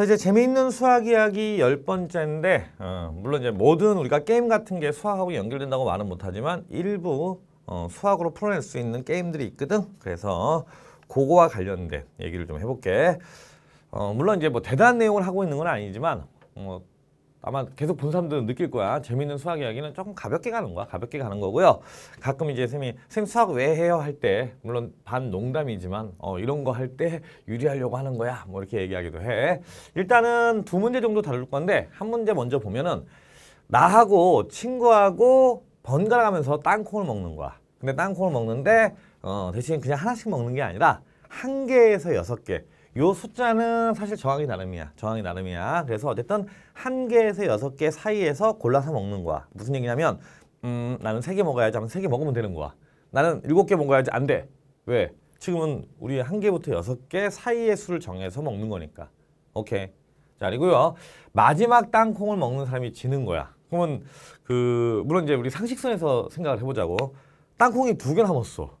자 이제 재미있는 수학 이야기 열 번째인데 어, 물론 이제 모든 우리가 게임 같은 게 수학하고 연결된다고 말은 못하지만 일부 어, 수학으로 풀어낼 수 있는 게임들이 있거든 그래서 그거와 관련된 얘기를 좀 해볼게 어, 물론 이제 뭐 대단한 내용을 하고 있는 건 아니지만 어, 아마 계속 본 사람들은 느낄 거야. 재밌는 수학 이야기는 조금 가볍게 가는 거야. 가볍게 가는 거고요. 가끔 이제 쌤이 쌤 수학 왜 해요 할 때 물론 반 농담이지만 어 이런 거 할 때 유리하려고 하는 거야. 뭐 이렇게 얘기하기도 해. 일단은 두 문제 정도 다룰 건데 한 문제 먼저 보면은 나하고 친구하고 번갈아가면서 땅콩을 먹는 거야. 근데 땅콩을 먹는데 어 대신 그냥 하나씩 먹는 게 아니라 한 개에서 여섯 개요 숫자는 사실 정하기 나름이야. 정하기 나름이야. 그래서 어쨌든 한 개에서 여섯 개 사이에서 골라서 먹는 거야. 무슨 얘기냐면 음, 나는 세 개 먹어야지 하면 세개 먹으면 되는 거야. 나는 일곱 개 먹어야지 안 돼. 왜? 지금은 우리 한 개부터 여섯 개 사이의 수를 정해서 먹는 거니까. 오케이. 자, 그리고요. 마지막 땅콩을 먹는 사람이 지는 거야. 그러면 그 물론 이제 우리 상식선에서 생각을 해보자고. 땅콩이 두 개 남았어.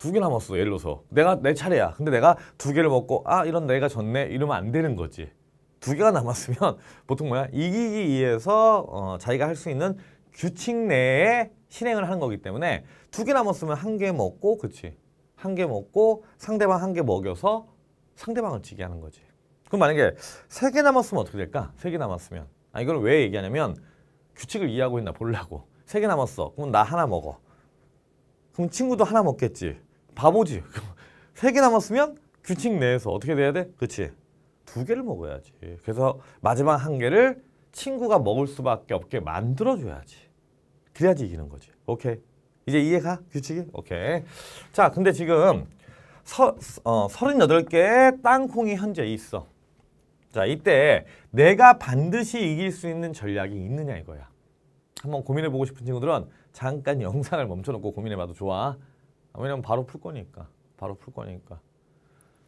두개남았어 예를 들어서 내가 내 차례야 근데 내가 두 개를 먹고 아 이런 내가 졌네 이러면 안 되는 거지 두 개가 남았으면 보통 뭐야 이기기 위해서 어, 자기가 할 수 있는 규칙 내에 실행을 하는 거기 때문에 두 개 남았으면 한 개 먹고 그치 한 개 먹고 상대방 한 개 먹여서 상대방을 지게 하는 거지 그럼 만약에 세 개 남았으면 어떻게 될까? 세 개 남았으면 아 이걸 왜 얘기하냐면 규칙을 이해하고 있나 보려고 세 개 남았어 그럼 나 하나 먹어 그럼 친구도 하나 먹겠지 바보지. 세개 남았으면 규칙 내에서 어떻게 돼야 돼? 그치지두 개를 먹어야지. 그래서 마지막 한 개를 친구가 먹을 수밖에 없게 만들어줘야지. 그래야지 이기는 거지. 오케이. 이제 이해가? 규칙이? 오케이. 자, 근데 지금 서, 어, 38개의 땅콩이 현재 있어. 자, 이때 내가 반드시 이길 수 있는 전략이 있느냐 이거야. 한번 고민해보고 싶은 친구들은 잠깐 영상을 멈춰놓고 고민해봐도 좋아. 왜냐면 바로 풀 거니까. 바로 풀 거니까.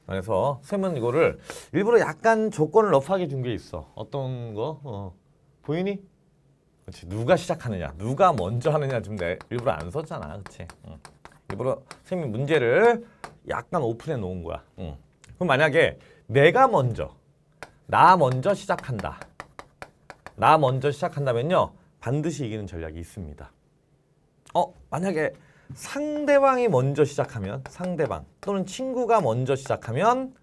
그래서 쌤은 이거를 일부러 약간 조건을 러프하게 준 게 있어. 어떤 거? 어. 보이니? 그렇지. 누가 시작하느냐. 누가 먼저 하느냐 지금 내 일부러 안 썼잖아. 그렇지. 응. 일부러 쌤이 문제를 약간 오픈해 놓은 거야. 응. 그럼 만약에 내가 먼저, 나 먼저 시작한다. 나 먼저 시작한다면요. 반드시 이기는 전략이 있습니다. 어? 만약에 상대방이 먼저 시작하면 상대방 또는 친구가 먼저 시작하면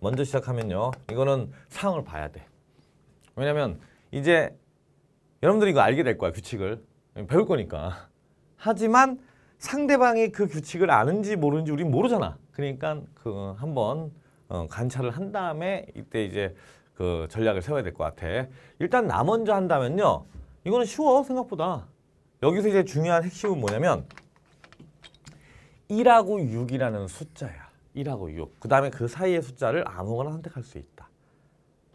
먼저 시작하면요. 이거는 상황을 봐야 돼. 왜냐면 이제 여러분들이 이거 알게 될 거야. 규칙을. 배울 거니까. 하지만 상대방이 그 규칙을 아는지 모르는지 우리 모르잖아. 그러니까 그 한번 어, 관찰을 한 다음에 이때 이제 그 전략을 세워야 될 것 같아. 일단 나 먼저 한다면요. 이거는 쉬워 생각보다. 여기서 이제 중요한 핵심은 뭐냐면 1하고 6이라는 숫자야. 1하고 6. 그 다음에 그 사이의 숫자를 아무거나 선택할 수 있다.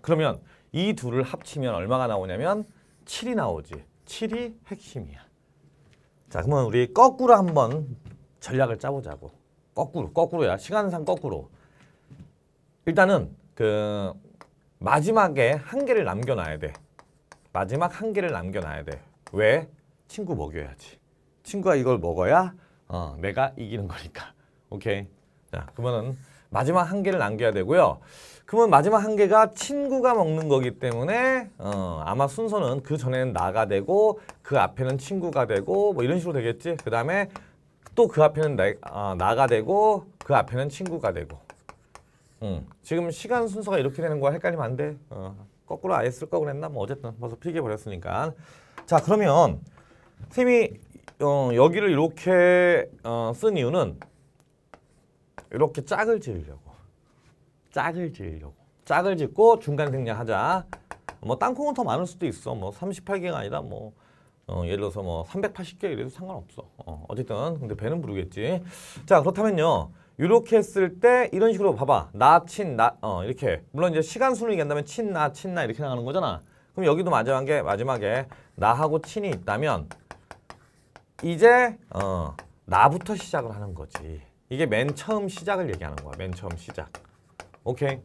그러면 이 둘을 합치면 얼마가 나오냐면 7이 나오지. 7이 핵심이야. 자, 그러면 우리 거꾸로 한번 전략을 짜보자고. 거꾸로, 거꾸로야. 시간상 거꾸로. 일단은 그 마지막에 한 개를 남겨놔야 돼. 마지막 한 개를 남겨놔야 돼. 왜? 친구 먹여야지. 친구가 이걸 먹어야 어, 내가 이기는 거니까. 오케이. 자, 그러면은 마지막 한 개를 남겨야 되고요. 그러면 마지막 한 개가 친구가 먹는 거기 때문에 어, 아마 순서는 그 전에는 나가 되고 그 앞에는 친구가 되고 뭐 이런 식으로 되겠지. 그 다음에 또 그 앞에는 내, 어, 나가 되고 그 앞에는 친구가 되고. 음, 지금 시간 순서가 이렇게 되는 거야 헷갈리면 안 돼. 어, 거꾸로 아예 쓸거 그랬나? 뭐 어쨌든 벌써 필기해 버렸으니까. 자 그러면 쌤이 어, 여기를 이렇게 어, 쓴 이유는 이렇게 짝을 지으려고 짝을 지으려고 짝을 짓고 중간 생략하자 뭐 땅콩은 더 많을 수도 있어 뭐 38개가 아니라 뭐 어, 예를 들어서 뭐 380개 이래도 상관없어 어, 어쨌든 근데 배는 부르겠지 자 그렇다면요 이렇게 했을 때 이런 식으로 봐봐 나, 친, 나 어, 이렇게 물론 이제 시간순을 얘기한다면 친, 나, 친, 나 이렇게 나가는 거잖아 그럼 여기도 마지막에 마지막에 나하고 친이 있다면 이제 어, 나부터 시작을 하는 거지. 이게 맨 처음 시작을 얘기하는 거야. 맨 처음 시작. 오케이.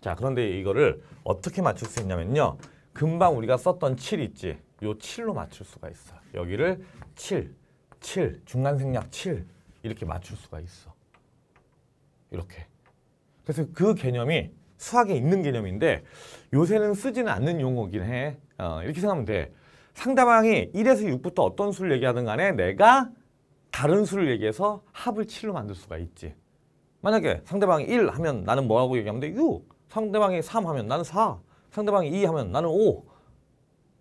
자, 그런데 이거를 어떻게 맞출 수 있냐면요. 금방 우리가 썼던 7 있지. 요 7로 맞출 수가 있어. 여기를 7, 7, 중간 생략 7 이렇게 맞출 수가 있어. 이렇게. 그래서 그 개념이 수학에 있는 개념인데 요새는 쓰지는 않는 용어긴 해. 어, 이렇게 생각하면 돼. 상대방이 1에서 6부터 어떤 수를 얘기하든 간에 내가 다른 수를 얘기해서 합을 7로 만들 수가 있지. 만약에 상대방이 1 하면 나는 뭐라고 얘기하면 돼? 6. 상대방이 3 하면 나는 4. 상대방이 2 하면 나는 5.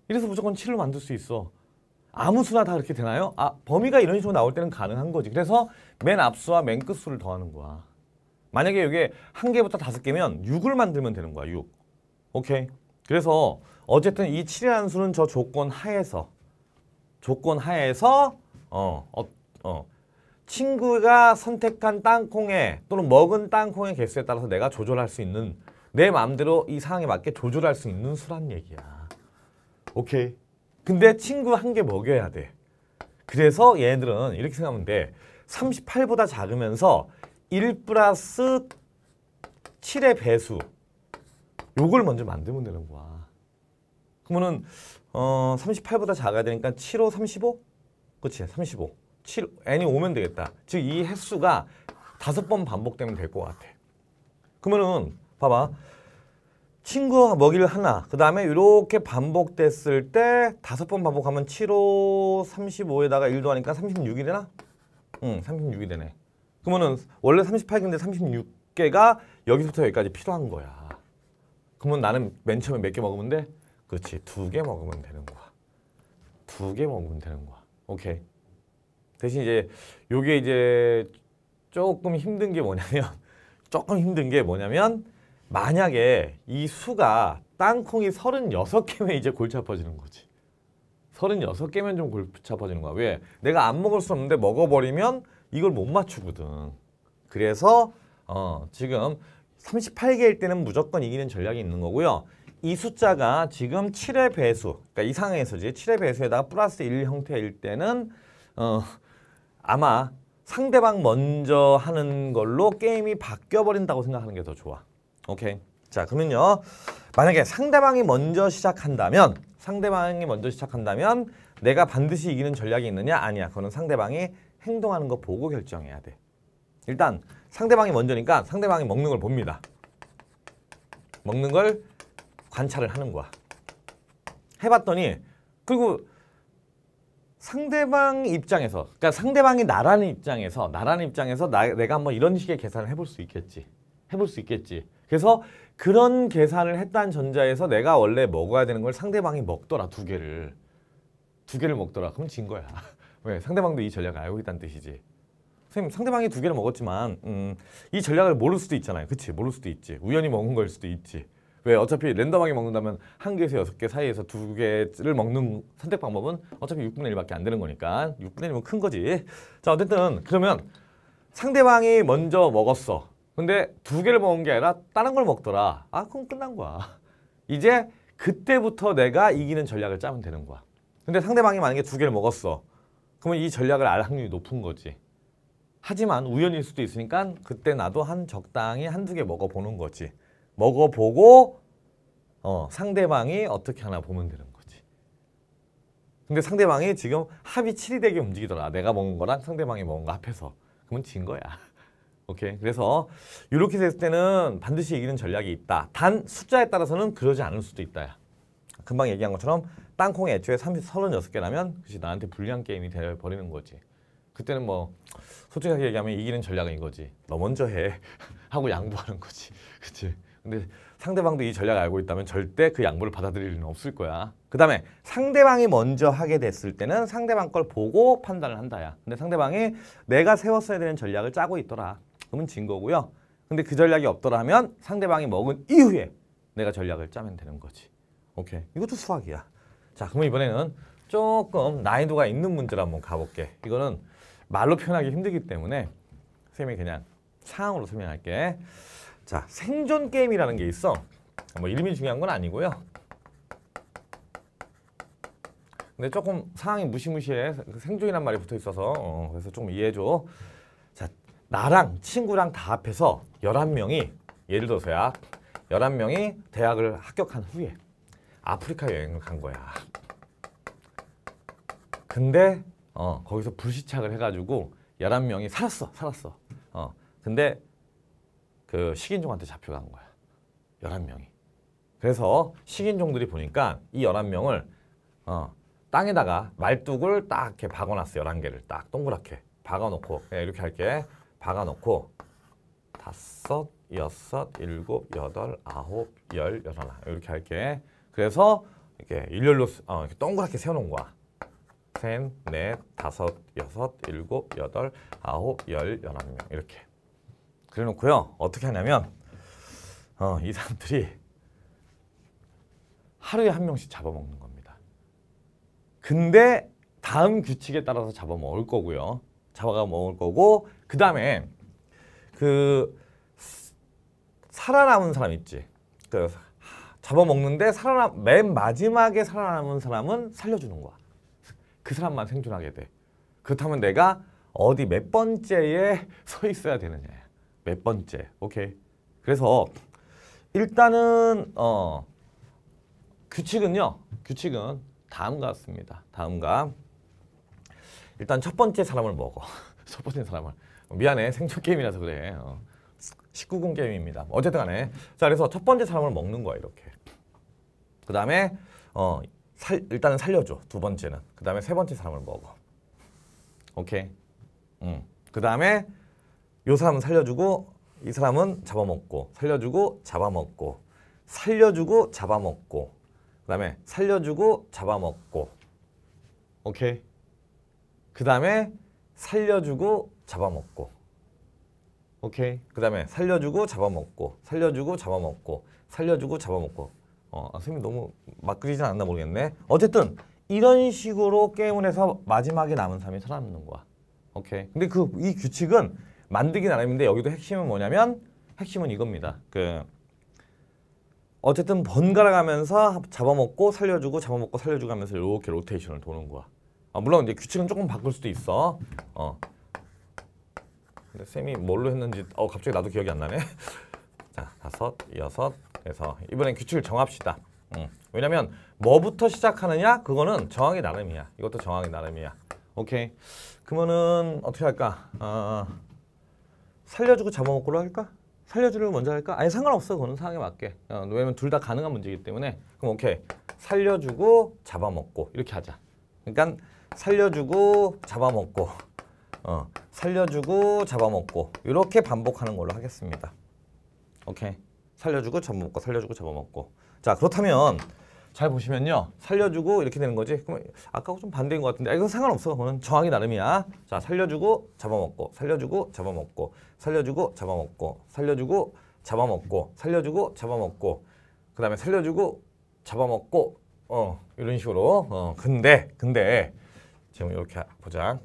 이래서 무조건 7로 만들 수 있어. 아무 수나 다 그렇게 되나요? 아 범위가 이런 식으로 나올 때는 가능한 거지. 그래서 맨 앞수와 맨 끝수를 더하는 거야. 만약에 이게 1 개부터 5 개면 6을 만들면 되는 거야. 6. 오케이. 그래서 어쨌든 이 7의 한수는 저 조건 하에서 조건 하에서 어, 어, 어, 친구가 선택한 땅콩의 또는 먹은 땅콩의 개수에 따라서 내가 조절할 수 있는 내 마음대로 이 상황에 맞게 조절할 수 있는 수란 얘기야. 오케이. 근데 친구 한 개 먹여야 돼. 그래서 얘네들은 이렇게 생각하면 돼. 38보다 작으면서 1 플러스 7의 배수 요걸 먼저 만들면 되는 거야. 그러면은 어 38보다 작아야 되니까 7호 35? 그치 35. 7 n이 오면 되겠다. 즉 이 횟수가 다번 반복되면 될 것 같아. 그러면은 봐봐. 친구 먹이를 하나, 그 다음에 이렇게 반복됐을 때다번 반복하면 7호 35에다가 1도 하니까 36이 되나? 응, 36이 되네. 그러면은 원래 38개인데 36개가 여기서부터 여기까지 필요한 거야. 그러면 나는 맨 처음에 몇 개 먹으면 돼? 그렇지. 두 개 먹으면 되는 거야. 두 개 먹으면 되는 거야. 오케이. 대신 이제 요게 이제 조금 힘든 게 뭐냐면 조금 힘든 게 뭐냐면 만약에 이 수가 땅콩이 36개면 이제 골치 아파지는 거지. 36개면 좀 골치 아파지는 거야. 왜? 내가 안 먹을 수 없는데 먹어버리면 이걸 못 맞추거든. 그래서 어, 지금 38개일 때는 무조건 이기는 전략이 있는 거고요. 이 숫자가 지금 7의 배수, 그러니까 이상에서지 7의 배수에다가 플러스 1 형태일 때는 어, 아마 상대방 먼저 하는 걸로 게임이 바뀌어버린다고 생각하는 게 더 좋아. 오케이. 자 그러면요. 만약에 상대방이 먼저 시작한다면 상대방이 먼저 시작한다면 내가 반드시 이기는 전략이 있느냐? 아니야. 그거는 상대방이 행동하는 거 보고 결정해야 돼. 일단 상대방이 먼저니까 상대방이 먹는 걸 봅니다. 먹는 걸 관찰을 하는 거야. 해봤더니 그리고 상대방 입장에서 그러니까 상대방이 나라는 입장에서 나라는 입장에서 나, 내가 한번 이런 식의 계산을 해볼 수 있겠지. 해볼 수 있겠지. 그래서 그런 계산을 했다는 전자에서 내가 원래 먹어야 되는 걸 상대방이 먹더라 두 개를 두 개를 먹더라 그럼 진 거야. 왜 상대방도 이 전략을 알고 있다는 뜻이지. 선생님 상대방이 두 개를 먹었지만 음, 이 전략을 모를 수도 있잖아요. 그치? 모를 수도 있지. 우연히 먹은 걸 수도 있지. 왜 어차피 랜덤하게 먹는다면 한 개에서 여섯 개 사이에서 두 개를 먹는 선택 방법은 어차피 6분의 1밖에 안 되는 거니까 6분의 1이면 큰 거지. 자 어쨌든 그러면 상대방이 먼저 먹었어. 근데 두 개를 먹은 게 아니라 다른 걸 먹더라. 아 그럼 끝난 거야. 이제 그때부터 내가 이기는 전략을 짜면 되는 거야. 근데 상대방이 만약에 두 개를 먹었어. 그러면 이 전략을 알 확률이 높은 거지. 하지만 우연일 수도 있으니까 그때 나도 한 적당히 한 두 개 먹어보는 거지. 먹어보고 어, 상대방이 어떻게 하나 보면 되는 거지. 근데 상대방이 지금 합이 7이 되게 움직이더라. 내가 먹은 거랑 상대방이 먹은 거 합해서. 그러면 진 거야. 오케이. 그래서 이렇게 됐을 때는 반드시 이기는 전략이 있다. 단 숫자에 따라서는 그러지 않을 수도 있다. 금방 얘기한 것처럼 땅콩 애초에 30, 36개라면 그것이 나한테 불량 게임이 되어버리는 거지. 그때는 뭐 솔직하게 얘기하면 이기는 전략은이 거지. 너 먼저 해 하고 양보하는 거지. 그치? 근데 상대방도 이 전략 알고 있다면 절대 그 양보를 받아들일 일은 없을 거야. 그 다음에 상대방이 먼저 하게 됐을 때는 상대방 걸 보고 판단을 한다야. 근데 상대방이 내가 세웠어야 되는 전략을 짜고 있더라. 그러면 진 거고요. 근데 그 전략이 없더라면 상대방이 먹은 이후에 내가 전략을 짜면 되는 거지. 오케이. 이것도 수학이야. 자, 그러면 이번에는 조금 난이도가 있는 문제를 한번 가볼게. 이거는 말로 표현하기 힘들기 때문에 선생님이 그냥 상황으로 설명할게. 자, 생존 게임이라는 게 있어. 뭐 이름이 중요한 건 아니고요. 근데 조금 상황이 무시무시해. 생존이란 말이 붙어 있어서 어, 그래서 좀 이해해줘. 자, 나랑 친구랑 다 합해서 열한 명이 예를 들어서야 열한 명이 대학을 합격한 후에 아프리카 여행을 간 거야. 근데 어, 거기서 불시착을 해가지고 11명이 살았어, 살았어. 어, 근데 그 식인종한테 잡혀간 거야. 11명이. 그래서 식인종들이 보니까 이 11명을 어, 땅에다가 말뚝을 딱 이렇게 박아놨어, 11개를. 딱 동그랗게 박아놓고, 예, 이렇게 할게. 박아놓고 다섯, 여섯, 일곱, 여덟, 아홉, 열, 여하나 이렇게 할게. 그래서 이렇게 일렬로 어, 이렇게 동그랗게 세워놓은 거야. 셋, 넷, 다섯, 여섯, 일곱, 여덟, 아홉, 열, 열한 명 이렇게 그려놓고요 어떻게 하냐면 어, 이 사람들이 하루에 한 명씩 잡아먹는 겁니다. 근데 다음 규칙에 따라서 잡아먹을 거고요. 잡아먹을 거고 그 다음에 그 살아남은 사람 있지. 그 잡아먹는데 살아남 맨 마지막에 살아남은 사람은 살려주는 거야. 그 사람만 생존하게 돼. 그렇다면 내가 어디 몇 번째에 서 있어야 되느냐. 몇 번째. 오케이. 그래서 일단은 어 규칙은요. 규칙은 다음과 같습니다. 다음과 일단 첫 번째 사람을 먹어. 첫 번째 사람을. 어, 미안해. 생존 게임이라서 그래. 어. 19금 게임입니다. 어쨌든 간에. 자, 그래서 첫 번째 사람을 먹는 거야, 이렇게. 그 다음에 어, 살, 일단은 살려줘. 두 번째는. 그 다음에 세 번째 사람을 먹어. 오케이. 음. 그 다음에 요 사람은 살려주고 이 사람은 잡아먹고 살려주고 잡아먹고 살려주고 잡아먹고 그 다음에 살려주고 잡아먹고 오케이. 그 다음에 살려주고 잡아먹고 오케이. 그 다음에 살려주고 잡아먹고 살려주고 잡아먹고 살려주고 잡아먹고 어, 아, 선생님 너무 막 그리진 않나 모르겠네. 어쨌든 이런 식으로 게임을 해서 마지막에 남은 사람이 살아남는 거야. 오케이. 근데 그 이 규칙은 만들기 나름인데 여기도 핵심은 뭐냐면 핵심은 이겁니다. 그 어쨌든 번갈아 가면서 잡아먹고 살려주고 잡아먹고 살려주고 하면서 이렇게 로테이션을 도는 거야. 아, 물론 이제 규칙은 조금 바꿀 수도 있어. 어. 근데 쌤이 뭘로 했는지 어 갑자기 나도 기억이 안 나네. 자, 다섯, 여섯, 그래서 이번엔 규칙을 정합시다. 음. 왜냐면 뭐부터 시작하느냐? 그거는 정하기 나름이야. 이것도 정하기 나름이야. 오케이. 그러면은 어떻게 할까? 어, 살려주고 잡아먹고로 할까? 살려주를 려 먼저 할까? 아니 상관없어. 그거는 상황에 맞게. 어, 왜냐면 둘 다 가능한 문제이기 때문에. 그럼 오케이. 살려주고 잡아먹고 이렇게 하자. 그러니까 살려주고 잡아먹고 어, 살려주고 잡아먹고 이렇게 반복하는 걸로 하겠습니다. 오케이. 살려주고 잡아먹고 살려주고 잡아먹고 자 그렇다면 잘 보시면요 살려주고 이렇게 되는 거지 그럼 아까하고 좀 반대인 것 같은데 아, 이건 상관없어 그거는 저항이 나름이야 자 살려주고 잡아먹고 살려주고 잡아먹고 살려주고 잡아먹고 살려주고 잡아먹고 살려주고 잡아먹고 그 다음에 살려주고 잡아먹고 어 이런 식으로 어 근데 근데 지금 이렇게 보자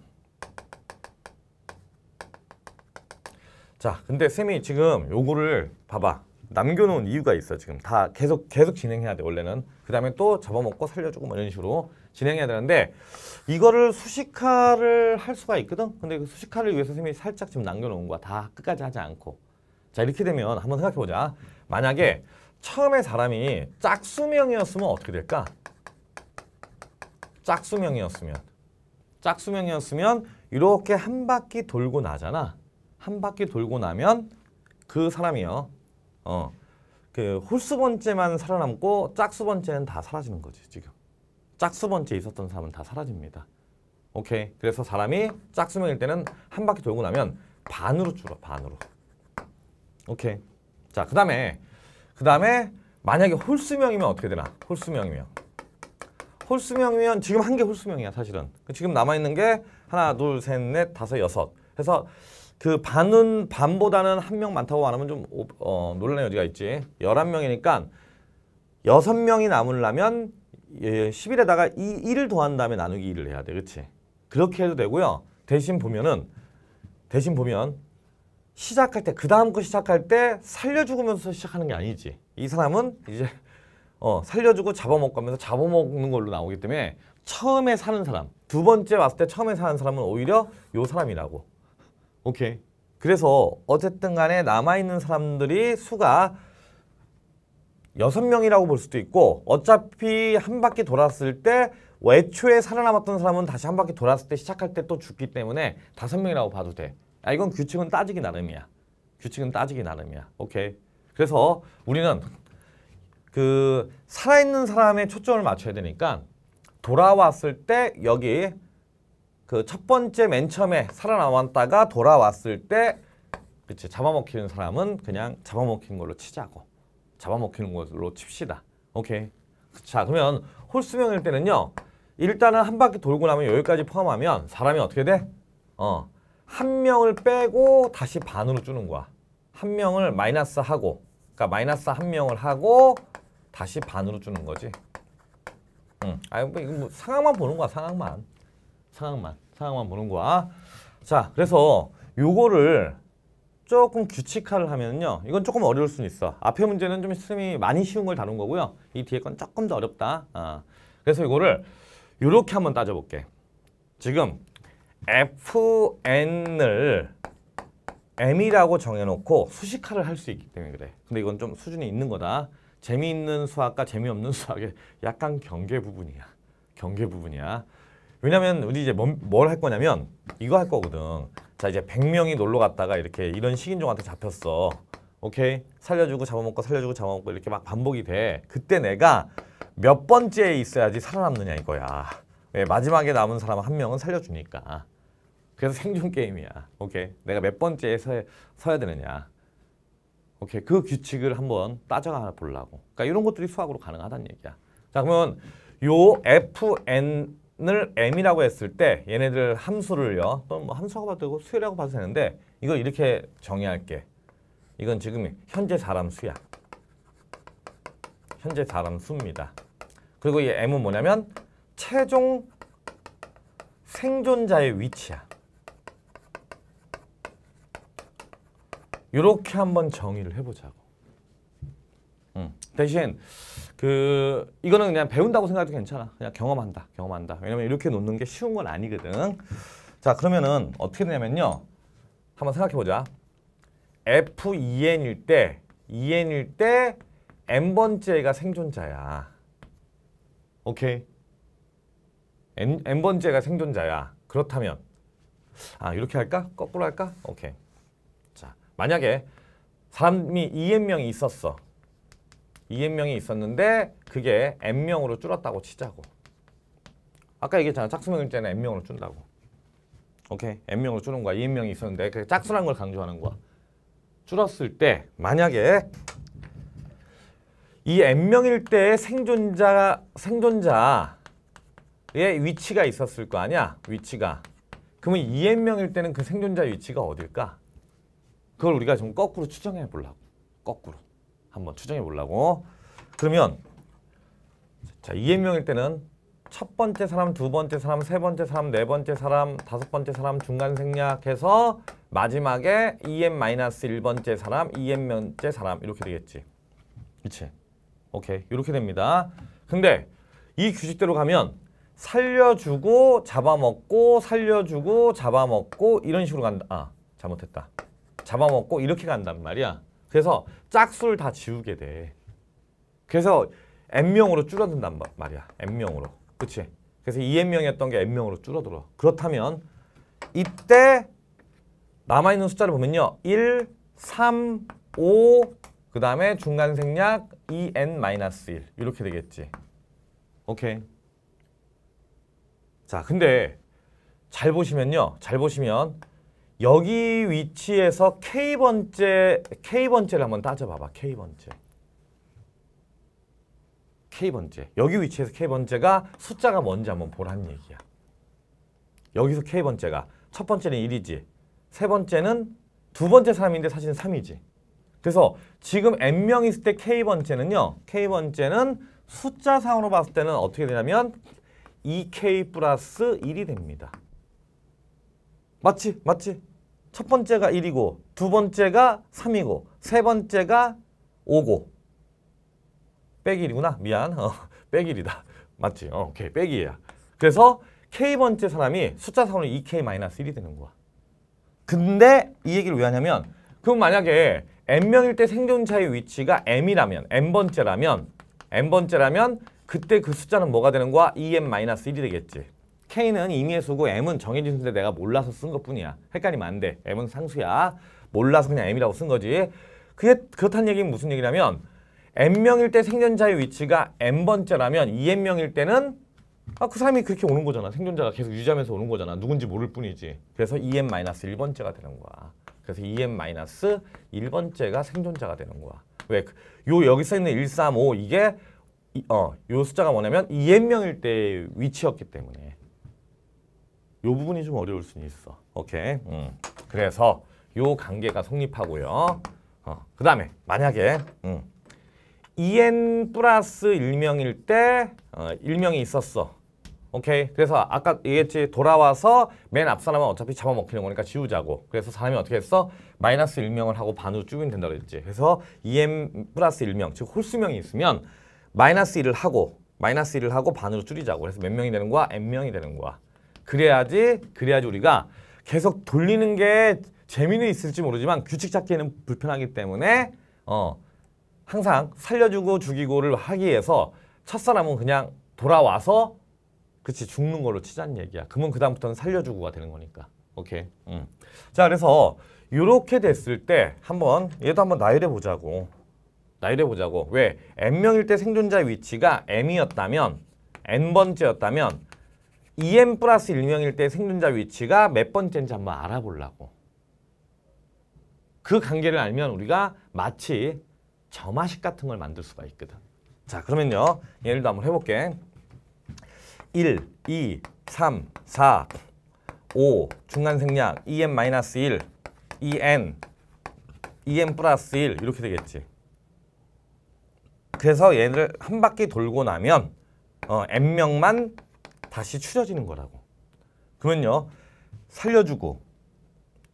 자 근데 쌤이 지금 요거를 봐봐 남겨놓은 이유가 있어 지금 다 계속 계속 진행해야 돼 원래는 그 다음에 또 잡아먹고 살려주고 뭐 이런 식으로 진행해야 되는데 이거를 수식화를 할 수가 있거든 근데 그 수식화를 위해서 선생님이 살짝 지금 남겨놓은 거야 다 끝까지 하지 않고 자 이렇게 되면 한번 생각해보자 만약에 처음에 사람이 짝수명이었으면 어떻게 될까 짝수명이었으면 짝수명이었으면 이렇게 한 바퀴 돌고 나잖아 한 바퀴 돌고 나면 그 사람이요 어. 그 홀수 번째만 살아남고 짝수 번째는 다 사라지는 거지 지금. 짝수 번째 있었던 사람은 다 사라집니다. 오케이. 그래서 사람이 짝수명일 때는 한 바퀴 돌고 나면 반으로 줄어 반으로. 오케이. 자그 다음에 그 다음에 만약에 홀수명이면 어떻게 되나? 홀수명이면. 홀수명이면 지금 한 개 홀수명이야 사실은. 지금 남아있는 게 하나 둘셋넷 다섯 여섯 해서 그 반은 반보다는 한 명 많다고 안하면좀 어, 논란의 여지가 있지. 1 1 명이니까 6 명이 남으려면 1 예, 0일에다가이일을 더한 다음에 나누기 일을 해야 돼. 그렇지? 그렇게 해도 되고요. 대신 보면은 대신 보면 시작할 때그 다음 거 시작할 때 살려 죽으면서 시작하는 게 아니지. 이 사람은 이제 어, 살려주고 잡아먹으면서 잡아먹는 걸로 나오기 때문에 처음에 사는 사람, 두 번째 왔을 때 처음에 사는 사람은 오히려 요 사람이라고 오케이. 그래서 어쨌든 간에 남아있는 사람들이 수가 6 명이라고볼 수도 있고 어차피 한 바퀴 돌았을 때외초에 살아남았던 사람은 다시 한 바퀴 돌았을 때 시작할 때 또 죽기 때문에 5 명이라고 봐도 돼. 아 이건 규칙은 따지기 나름이야. 규칙은 따지기 나름이야. 오케이. 그래서 우리는 그 살아있는 사람의 초점을 맞춰야 되니까 돌아왔을 때 여기 그첫 번째 맨 처음에 살아남았다가 돌아왔을 때 그치 잡아먹히는 사람은 그냥 잡아먹히는 걸로 치자고 잡아먹히는 걸로 칩시다 오케이 자 그러면 홀수명일 때는요 일단은 한 바퀴 돌고 나면 여기까지 포함하면 사람이 어떻게 돼? 어한 명을 빼고 다시 반으로 주는 거야 한 명을 마이너스 하고 그러니까 마이너스 한 명을 하고 다시 반으로 주는 거지 응. 아니 뭐, 뭐 상황만 보는 거야 상황만 상황만 상황만 보는 거야. 자, 그래서 요거를 조금 규칙화를 하면요. 이건 조금 어려울 수는 있어. 앞에 문제는 좀 스님이 많이 쉬운 걸 다룬 거고요. 이 뒤에 건 조금 더 어렵다. 어. 그래서 이거를 이렇게 한번 따져볼게. 지금 fn을 m이라고 정해놓고 수식화를 할 수 있기 때문에 그래. 근데 이건 좀 수준이 있는 거다. 재미있는 수학과 재미없는 수학의 약간 경계 부분이야. 경계 부분이야. 왜냐면 우리 이제 뭘 할 거냐면 이거 할 거거든. 자 이제 100명이 놀러 갔다가 이렇게 이런 식인종한테 잡혔어. 오케이 살려주고 잡아먹고 살려주고 잡아먹고 이렇게 막 반복이 돼. 그때 내가 몇 번째에 있어야지 살아남느냐 이거야. 네, 마지막에 남은 사람 한 명은 살려주니까. 그래서 생존 게임이야. 오케이 내가 몇 번째에 서, 서야 되느냐. 오케이 그 규칙을 한번 따져가 보려고. 그러니까 이런 것들이 수학으로 가능하다는 얘기야. 자 그러면 요 FN 을 m이라고 했을 때 얘네들 함수를요 또는 뭐 함수라고 봐도 되고 수열이라고 봐도 되는데 이거 이렇게 정의할게 이건 지금 현재 사람 수야 현재 사람 수입니다 그리고 이 m은 뭐냐면 최종 생존자의 위치야 이렇게 한번 정의를 해보자고 음. 대신 그 이거는 그냥 배운다고 생각해도 괜찮아. 그냥 경험한다. 경험한다. 왜냐면 이렇게 놓는 게 쉬운 건 아니거든. 자, 그러면은 어떻게 되냐면요. 한번 생각해 보자. f e, e n 일때 e n 일때 N번째가 생존자야. 오케이. N, N번째가 생존자야. 그렇다면 아, 이렇게 할까? 거꾸로 할까? 오케이. 자, 만약에 사람이 2N명이 e 있었어. 2n명이 있었는데 그게 n명으로 줄었다고 치자고. 아까 얘기했잖아. 짝수명 일때는 n명으로 준다고. 오케이? n명으로 줄은 거야. 2n명이 있었는데 그 짝수란 걸 강조하는 거야. 줄었을 때 만약에 이 n명일 때 생존자 생존자의 위치가 있었을 거 아니야? 위치가. 그러면 2n명일 때는 그 생존자 위치가 어딜까? 그걸 우리가 좀 거꾸로 추정해 보려고. 거꾸로. 한번 추정해 보려고. 그러면 자 이해명일 때는 첫 번째 사람, 두 번째 사람, 세 번째 사람, 네 번째 사람, 다섯 번째 사람 중간 생략해서 마지막에 em-1번째 사람, em면째 사람 이렇게 되겠지. 그치? 오케이. 이렇게 됩니다. 근데 이 규칙대로 가면 살려주고 잡아먹고 살려주고 잡아먹고 이런 식으로 간다. 아, 잘못했다. 잡아먹고 이렇게 간단 말이야. 그래서 짝수를 다 지우게 돼. 그래서 n명으로 줄어든단 말이야. n명으로. 그치? 그래서 2n명이었던 게 n명으로 줄어들어. 그렇다면 이때 남아있는 숫자를 보면요. 1, 3, 5, 그 다음에 중간 생략 2n-1 이렇게 되겠지. 오케이. 자, 근데 잘 보시면요. 잘 보시면 여기 위치에서 K번째, K번째를 한번 따져봐봐. K번째. K번째. 여기 위치에서 K번째가 숫자가 뭔지 한번 보란 얘기야. 여기서 K번째가 첫 번째는 1이지. 세 번째는 두 번째 사람인데 사실은 3이지. 그래서 지금 n명 있을 때 k번째는요. k번째는 숫자상으로 봤을 때는 어떻게 되냐면 2k 플러스 1이 됩니다. 맞지? 맞지? 첫 번째가 1이고 두 번째가 3이고 세 번째가 5고 빼기 1이구나 미안 어, 빼기 1이다 맞지? 어, 오케이 빼기 1이야 그래서 K번째 사람이 숫자 상으로 2K-1이 되는 거야 근데 이 얘기를 왜 하냐면 그럼 만약에 N명일 때 생존자의 위치가 M이라면 N번째라면 N번째라면 그때 그 숫자는 뭐가 되는 거야? 2M-1이 e 되겠지 K는 임의의 수고 M은 정해진 수인데 내가 몰라서 쓴 것뿐이야. 헷갈리면 안 돼. M은 상수야. 몰라서 그냥 M이라고 쓴 거지. 그게 그렇다는 얘기는 무슨 얘기냐면 N명일 때 생존자의 위치가 N번째라면 e n 명일 때는 아, 그 사람이 그렇게 오는 거잖아. 생존자가 계속 유지하면서 오는 거잖아. 누군지 모를 뿐이지. 그래서 2N-1번째가 되는 거야. 그래서 2N-1번째가 생존자가 되는 거야. 왜? 요 여기 써 있는 1, 3, 5 이게 이, 어, 요 숫자가 뭐냐면 e n 명일때 위치였기 때문에 요 부분이 좀 어려울 수는 있어. 오케이. 음. 그래서 요 관계가 성립하고요. 어. 그 다음에 만약에 음. en 플러스 일명일 때 어, 일명이 있었어. 오케이. 그래서 아까 얘기했지 돌아와서 맨앞 사람은 어차피 잡아먹히는 거니까 지우자고. 그래서 사람이 어떻게 했어? 마이너스 일명을 하고 반으로 쭉이면 된다고 했지. 그래서 en 플러스 일명 즉 홀수명이 있으면 마이너스 일을 하고 마이너스 일을 하고 반으로 줄이자고. 그래서 몇 명이 되는 거야? n명이 되는 거야. 그래야지 그래야지 우리가 계속 돌리는 게 재미는 있을지 모르지만 규칙 찾기에는 불편하기 때문에 어 항상 살려주고 죽이고를 하기 위해서 첫사람은 그냥 돌아와서 그치 죽는 걸로 치자는 얘기야. 그러면 그다음부터는 살려주고가 되는 거니까. 오케이. 음. 자 그래서 이렇게 됐을 때 한번 얘도 한번 나열해 보자고. 나열해 보자고. 왜? n명일 때 생존자 의 위치가 m이었다면 n번째였다면 EM 플러스 1명일 때 생존자 위치가 몇 번째인지 한번 알아보려고. 그 관계를 알면 우리가 마치 점화식 같은 걸 만들 수가 있거든. 자 그러면요. 예를 들어 한번 해볼게. 1, 2, 3, 4, 5 중간 생략 EM-1, 마이너스 EN, EM 플러스 1 이렇게 되겠지. 그래서 얘를 한 바퀴 돌고 나면 어, N명만 다시 추려지는 거라고. 그러면요. 살려주고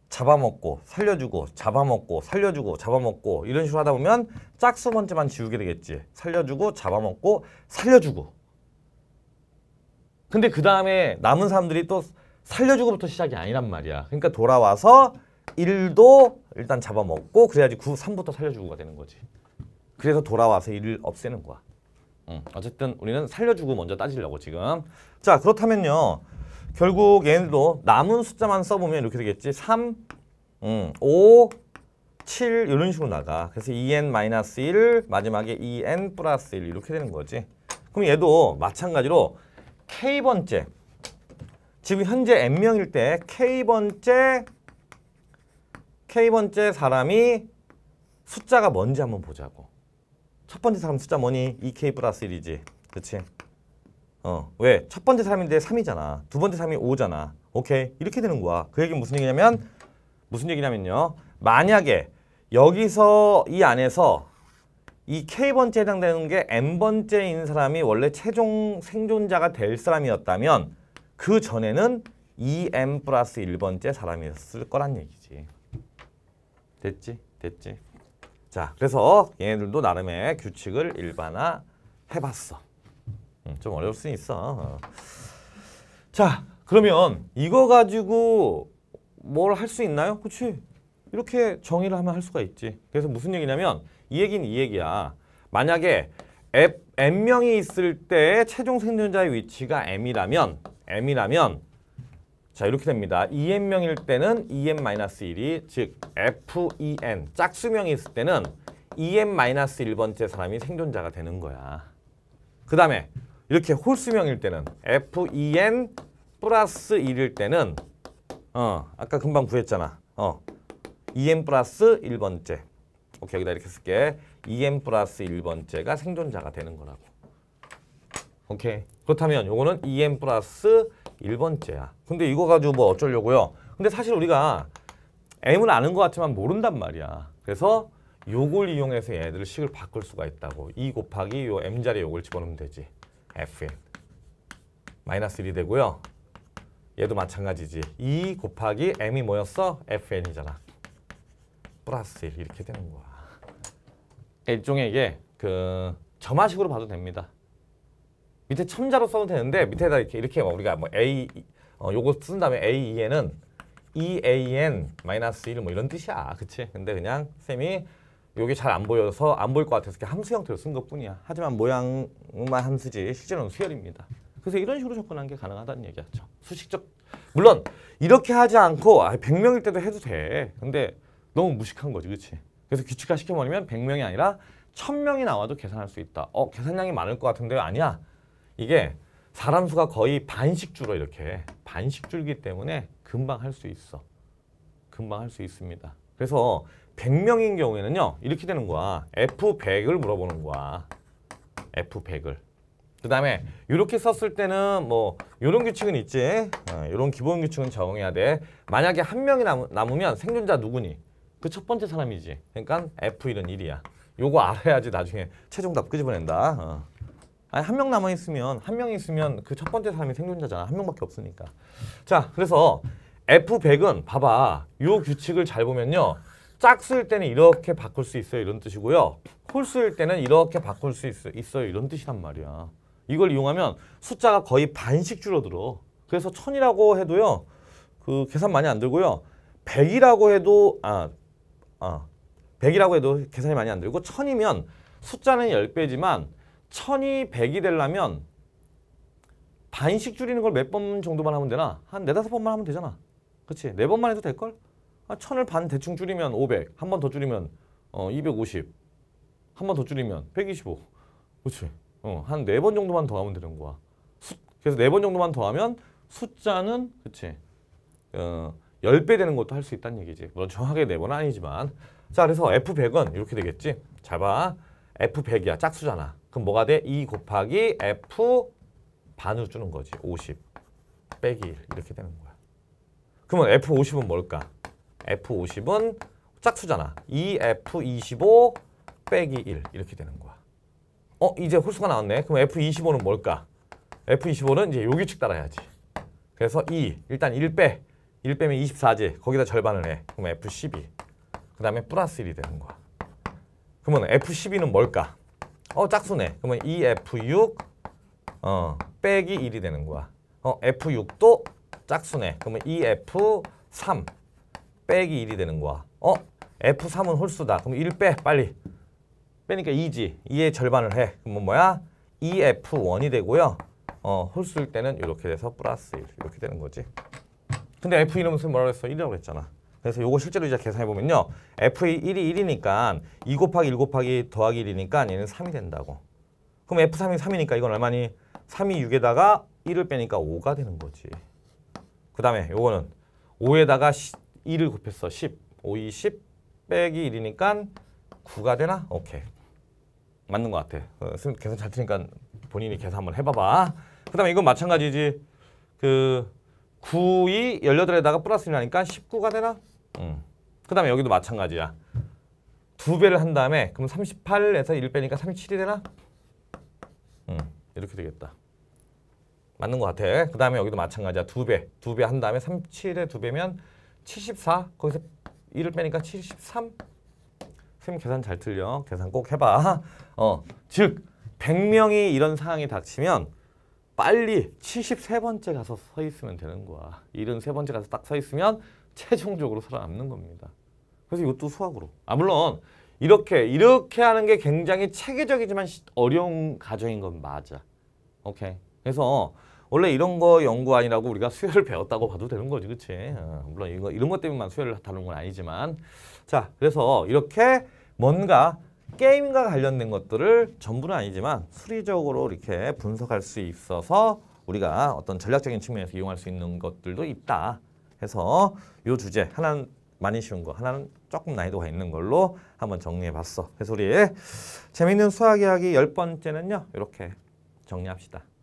잡아먹고 살려주고 잡아먹고 살려주고 잡아먹고 이런 식으로 하다 보면 짝수 번째만 지우게 되겠지. 살려주고 잡아먹고 살려주고. 근데 그 다음에 남은 사람들이 또 살려주고부터 시작이 아니란 말이야. 그러니까 돌아와서 1도 일단 잡아먹고 그래야지 9, 그 3부터 살려주고가 되는 거지. 그래서 돌아와서 1을 없애는 거야. 음, 어쨌든 우리는 살려주고 먼저 따지려고 지금. 자 그렇다면요. 결국 얘네도 남은 숫자만 써보면 이렇게 되겠지. 3, 음, 5, 7 이런 식으로 나가. 그래서 2n-1 마지막에 2n 플러스 1 이렇게 되는 거지. 그럼 얘도 마찬가지로 k번째 지금 현재 n명일 때 k번째 k번째 사람이 숫자가 뭔지 한번 보자고. 첫 번째 사람 숫자 뭐니? 2K e 플러스 1이지. 그치? 어, 왜? 첫 번째 사람인데 3이잖아. 두 번째 사람이 5잖아. 오케이? 이렇게 되는 거야. 그 얘기는 무슨 얘기냐면 무슨 얘기냐면요. 만약에 여기서 이 안에서 이 K번째에 해당되는 게 N번째인 사람이 원래 최종 생존자가 될 사람이었다면 그 전에는 2M e 플러스 1번째 사람이었을 거란 얘기지. 됐지? 됐지? 자, 그래서 얘네들도 나름의 규칙을 일반화 해봤어. 음, 좀 어려울 수 있어. 어. 자, 그러면 이거 가지고 뭘 할 수 있나요? 그치? 이렇게 정의를 하면 할 수가 있지. 그래서 무슨 얘기냐면 이 얘기는 이 얘기야. 만약에 F, M명이 있을 때 최종 생존자의 위치가 M이라면 M이라면 자 이렇게 됩니다. en명일 때는 en-1이 즉 fen 짝수명이 있을 때는 en-1번째 사람이 생존자가 되는 거야. 그 다음에 이렇게 홀수명일 때는 fen 플러스 1일 때는 어 아까 금방 구했잖아. 어 en 플러스 1번째 오케이 여기다 이렇게 쓸게. en 플러스 1번째가 생존자가 되는 거라고. 오케이. 그렇다면 요거는 EM 플러스 1번째야. 근데 이거 가지고 뭐 어쩌려고요? 근데 사실 우리가 M은 아는 것 같지만 모른단 말이야. 그래서 요걸 이용해서 얘들 식을 바꿀 수가 있다고. 2 e 곱하기 요 M자리에 요걸 집어넣으면 되지. Fn. 마이너스 1이 되고요. 얘도 마찬가지지. 2 e 곱하기 M이 뭐였어? Fn이잖아. 플러스 1 이렇게 되는 거야. 일종의 이게 그 점화식으로 봐도 됩니다. 밑에 첨자로 써도 되는데 밑에다 이렇게 이렇게 뭐 우리가 뭐 A 어, 요거 쓴 다음에 a e 는은 EAN 마이너스 1 뭐 이런 뜻이야. 그치? 근데 그냥 쌤이 요게 잘 안 보여서 안 보일 것 같아서 이렇게 함수 형태로 쓴 것뿐이야. 하지만 모양만 함수지 실제로는 수열입니다. 그래서 이런 식으로 접근한 게 가능하다는 얘기였죠. 수식적 물론 이렇게 하지 않고 아, 100명일 때도 해도 돼. 근데 너무 무식한 거지. 그치? 그래서 규칙화 시켜버리면 100명이 아니라 1000명이 나와도 계산할 수 있다. 어 계산량이 많을 것 같은데 아니야. 이게 사람 수가 거의 반씩 줄어 이렇게 반씩 줄기 때문에 금방 할 수 있어. 금방 할 수 있습니다. 그래서 100명인 경우에는요. 이렇게 되는 거야. F100을 물어보는 거야. F100을. 그 다음에 이렇게 썼을 때는 뭐 이런 규칙은 있지. 이런 어, 기본 규칙은 적응해야 돼. 만약에 한 명이 남, 남으면 생존자 누구니? 그 첫 번째 사람이지. 그러니까 F1은 1이야. 요거 알아야지 나중에 최종답 끄집어낸다. 어. 아니 한 명 남아 있으면 한 명이 있으면 그 첫 번째 사람이 생존자잖아. 한 명밖에 없으니까. 자, 그래서 F100은 봐봐. 요 규칙을 잘 보면요. 짝 쓸 때는 이렇게 바꿀 수 있어요. 이런 뜻이고요. 홀 쓸 때는 이렇게 바꿀 수 있, 어요 있어요. 이런 뜻이란 말이야. 이걸 이용하면 숫자가 거의 반씩 줄어들어. 그래서 1 0 0 0이라고 해도요. 그 계산 많이 안 들고요. 1 0 0이라고 해도 아, 아1 0 0이라고 해도 계산이 많이 안 들고 1 0 0 0이면 숫자는 1 0배지만 1 2 0 0이 되려면 반씩 줄이는 걸 몇 번 정도만 하면 되나? 한 네다섯 번만 하면 되잖아. 그렇지? 네 번만 해도 될걸? 아, 0을반 대충 줄이면 500, 한 번 더 줄이면 어, 250, 한 번 더 줄이면 125. 그렇지? 어, 한 네 번 정도만 더 하면 되는 거야. 수, 그래서 네 번 정도만 더 하면 숫자는 그렇지? 어, 10배 되는 것도 할 수 있다는 얘기지. 물론 정확하게 네 번은 아니지만. 자, 그래서 F100은 이렇게 되겠지? 잡아. F100이야. 짝수잖아. 그럼 뭐가 돼? 2 e 곱하기 F 반으로 주는 거지. 50 빼기 1 이렇게 되는 거야. 그러면 F50은 뭘까? F50은 짝수잖아. 2F25 e, 빼기 1 이렇게 되는 거야. 어? 이제 홀수가 나왔네. 그럼 F25는 뭘까? F25는 이제 요 규칙 따라야지. 그래서 2 e, 일단 1 빼. 1 빼면 24지. 거기다 절반을 해. 그럼 F12. 그 다음에 플러스 1이 되는 거야. 그러면 F12는 뭘까? 어 짝수네. 그러면 e f 6 어, 빼기 1이 되는 거야. 어, F6도 짝수네. 그러면 e f 3 빼기 1이 되는 거야. 어? F3은 홀수다. 그럼 1 빼, 빨리. 빼니까 2지. 2의 절반을 해. 그러면 뭐야? e f 1이 되고요. 어, 홀수일 때는 이렇게 돼서 플러스 1. 이렇게 되는 거지. 근데 F 이름은 뭐라고 했어? 1이라고 했잖아. 그래서 요거 실제로 이제 계산해 보면요. f 의 1이 1이니까 2 곱하기 1 곱하기 더하기 1이니까 얘는 3이 된다고. 그럼 f3이 3이니까 이건 얼마니? 3이 6에다가 1을 빼니까 5가 되는 거지. 그 다음에 요거는 5에다가 1을 곱했어. 10. 5이 10 빼기 1이니까 9가 되나? 오케이. 맞는 것 같아. 어, 계산 잘 트니까 본인이 계산 한번 해봐봐. 그 다음에 이건 마찬가지지. 그 9이 18에다가 플러스 1이니까 19가 되나? 음. 그 다음에 여기도 마찬가지야. 두 배를 한 다음에 그럼 38에서 1 빼니까 37이 되나? 음, 이렇게 되겠다. 맞는 것 같아. 그 다음에 여기도 마찬가지야. 두 배. 두 배 한 다음에 37에 두 배면 74. 거기서 1을 빼니까 73. 선생님 계산 잘 틀려. 계산 꼭 해봐. 어, 즉 100명이 이런 상황이 닥치면 빨리 73번째 가서 서 있으면 되는 거야. 73번째 가서 딱 서 있으면 최종적으로 살아남는 겁니다. 그래서 이것도 수학으로. 아 물론 이렇게 이렇게 하는 게 굉장히 체계적이지만 어려운 과정인 건 맞아. 오케이. 그래서 원래 이런 거 연구 아니라고 우리가 수요을 배웠다고 봐도 되는 거지, 그치 어, 물론 이거 이런 것 때문에만 수요을 다루는 건 아니지만, 자 그래서 이렇게 뭔가 게임과 관련된 것들을 전부는 아니지만 수리적으로 이렇게 분석할 수 있어서 우리가 어떤 전략적인 측면에서 이용할 수 있는 것들도 있다. 해서 이 주제 하나는 많이 쉬운 거 하나는 조금 난이도가 있는 걸로 한번 정리해봤어. 그래서 우리 재밌는 수학 이야기 열번째는요 이렇게 정리합시다.